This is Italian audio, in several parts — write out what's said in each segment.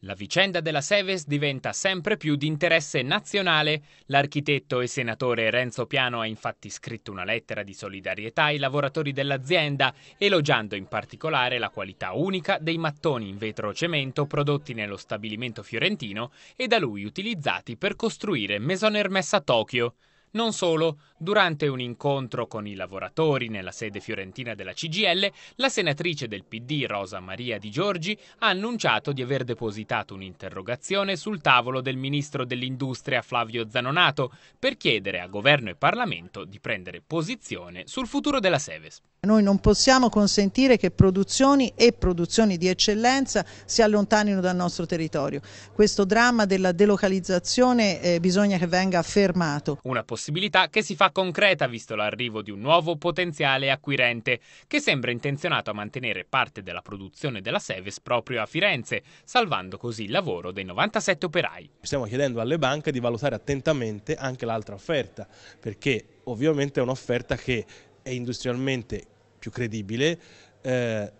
La vicenda della Seves diventa sempre più di interesse nazionale. L'architetto e senatore Renzo Piano ha infatti scritto una lettera di solidarietà ai lavoratori dell'azienda, elogiando in particolare la qualità unica dei mattoni in vetro cemento prodotti nello stabilimento fiorentino e da lui utilizzati per costruire Maison Hermès a Tokyo. Non solo, durante un incontro con i lavoratori nella sede fiorentina della CGL, la senatrice del PD Rosa Maria Di Giorgi ha annunciato di aver depositato un'interrogazione sul tavolo del ministro dell'Industria Flavio Zanonato per chiedere a governo e Parlamento di prendere posizione sul futuro della Seves. Noi non possiamo consentire che produzioni e produzioni di eccellenza si allontanino dal nostro territorio. Questo dramma della delocalizzazione eh, bisogna che venga fermato. Una possibilità che si fa concreta visto l'arrivo di un nuovo potenziale acquirente, che sembra intenzionato a mantenere parte della produzione della Seves proprio a Firenze, salvando così il lavoro dei 97 operai. Stiamo chiedendo alle banche di valutare attentamente anche l'altra offerta, perché ovviamente è un'offerta che è industrialmente più credibile, eh,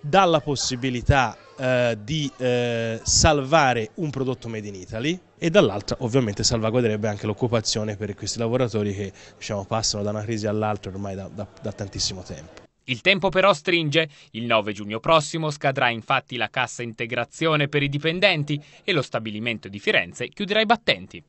dà la possibilità eh, di eh, salvare un prodotto made in Italy e dall'altra ovviamente salvaguarderebbe anche l'occupazione per questi lavoratori che diciamo, passano da una crisi all'altra ormai da, da, da tantissimo tempo. Il tempo però stringe, il 9 giugno prossimo scadrà infatti la cassa integrazione per i dipendenti e lo stabilimento di Firenze chiuderà i battenti.